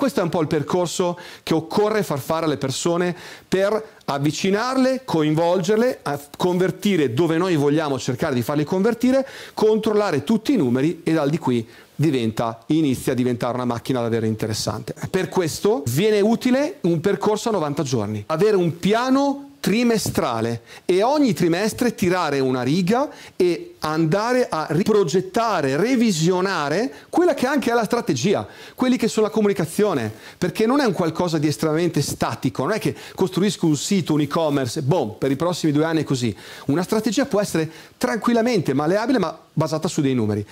questo è un po' il percorso che occorre far fare alle persone per avvicinarle, coinvolgerle, convertire dove noi vogliamo cercare di farle convertire, controllare tutti i numeri e dal di qui diventa, inizia a diventare una macchina davvero interessante. Per questo viene utile un percorso a 90 giorni, avere un piano trimestrale e ogni trimestre tirare una riga e andare a riprogettare, revisionare quella che anche è la strategia, quelli che sono la comunicazione, perché non è un qualcosa di estremamente statico, non è che costruisco un sito, un e-commerce, e boom, per i prossimi due anni è così. Una strategia può essere tranquillamente malleabile ma basata su dei numeri.